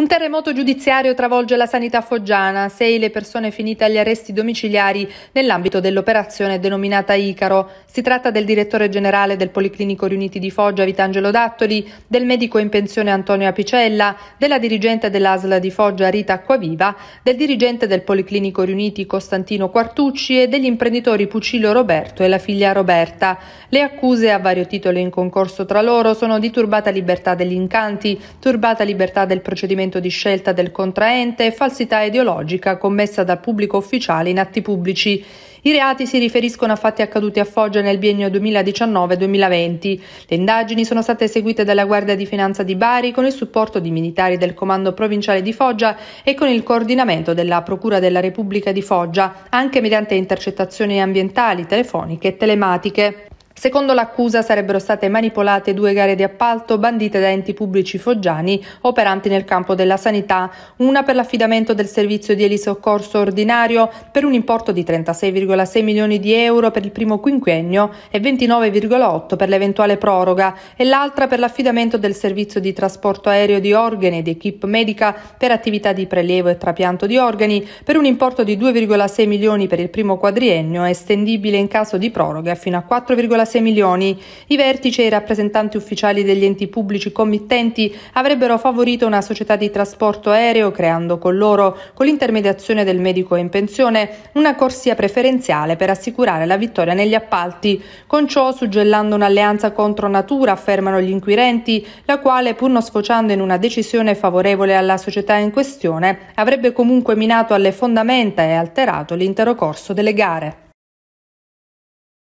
Un terremoto giudiziario travolge la sanità foggiana, sei le persone finite agli arresti domiciliari nell'ambito dell'operazione denominata Icaro. Si tratta del direttore generale del Policlinico Riuniti di Foggia Vitangelo Dattoli, del medico in pensione Antonio Apicella, della dirigente dell'ASL di Foggia Rita Acquaviva, del dirigente del Policlinico Riuniti Costantino Quartucci e degli imprenditori Pucillo Roberto e la figlia Roberta. Le accuse a vario titolo in concorso tra loro sono di turbata libertà degli incanti, turbata libertà del procedimento di scelta del contraente e falsità ideologica commessa dal pubblico ufficiale in atti pubblici. I reati si riferiscono a fatti accaduti a Foggia nel biennio 2019-2020. Le indagini sono state eseguite dalla Guardia di Finanza di Bari con il supporto di militari del Comando Provinciale di Foggia e con il coordinamento della Procura della Repubblica di Foggia, anche mediante intercettazioni ambientali, telefoniche e telematiche. Secondo l'accusa sarebbero state manipolate due gare di appalto bandite da enti pubblici foggiani operanti nel campo della sanità, una per l'affidamento del servizio di elisoccorso ordinario per un importo di 36,6 milioni di euro per il primo quinquennio e 29,8 per l'eventuale proroga e l'altra per l'affidamento del servizio di trasporto aereo di organi ed equip medica per attività di prelievo e trapianto di organi per un importo di 2,6 milioni per il primo quadriennio estendibile in caso di proroga fino a 4,5 1,6 milioni. I vertici e i rappresentanti ufficiali degli enti pubblici committenti avrebbero favorito una società di trasporto aereo creando con loro, con l'intermediazione del medico in pensione, una corsia preferenziale per assicurare la vittoria negli appalti. Con ciò, suggellando un'alleanza contro natura, affermano gli inquirenti, la quale, pur non sfociando in una decisione favorevole alla società in questione, avrebbe comunque minato alle fondamenta e alterato l'intero corso delle gare.